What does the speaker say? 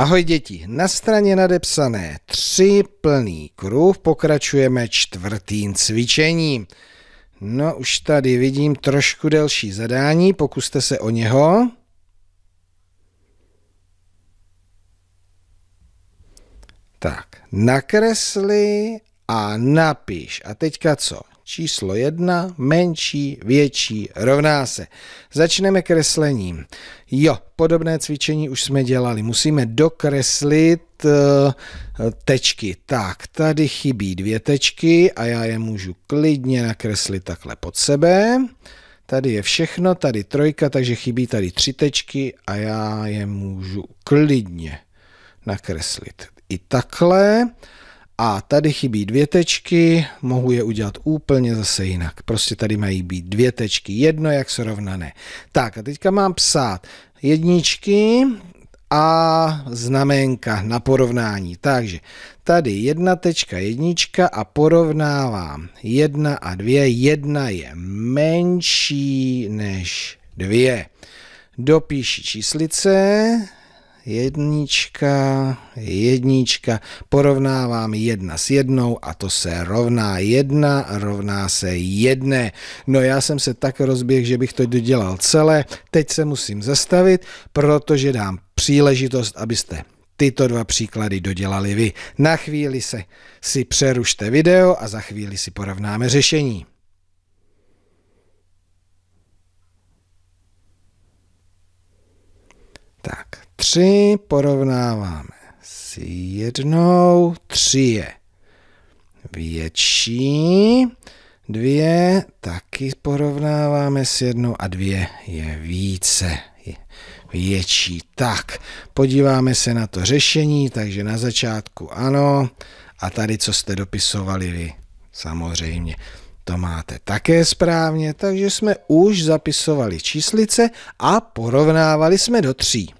Ahoj děti, na straně nadepsané tři plný kruh pokračujeme čtvrtým cvičením. No už tady vidím trošku delší zadání, pokuste se o něho. Tak, nakresli a napiš. A teďka co? číslo 1, menší, větší, rovná se. Začneme kreslením. Jo, podobné cvičení už jsme dělali. Musíme dokreslit eh, tečky. Tak, tady chybí dvě tečky a já je můžu klidně nakreslit takhle pod sebe. Tady je všechno, tady trojka, takže chybí tady tři tečky a já je můžu klidně nakreslit i takhle. A tady chybí dvě tečky, mohu je udělat úplně zase jinak. Prostě tady mají být dvě tečky, jedno jak srovnané. Tak a teďka mám psát jedničky a znaménka na porovnání. Takže tady jedna tečka jednička a porovnávám jedna a dvě. Jedna je menší než dvě. Dopíši číslice, jednička, jednička, porovnávám jedna s jednou a to se rovná jedna, rovná se jedné. No já jsem se tak rozběh, že bych to dodělal celé, teď se musím zastavit, protože dám příležitost, abyste tyto dva příklady dodělali vy. Na chvíli se si přerušte video a za chvíli si porovnáme řešení. Tak, tři porovnáváme s jednou, tři je větší, dvě taky porovnáváme s jednou a dvě je více, je větší. Tak, podíváme se na to řešení, takže na začátku ano, a tady, co jste dopisovali vy, samozřejmě to máte také správně, takže jsme už zapisovali číslice a porovnávali jsme do tří.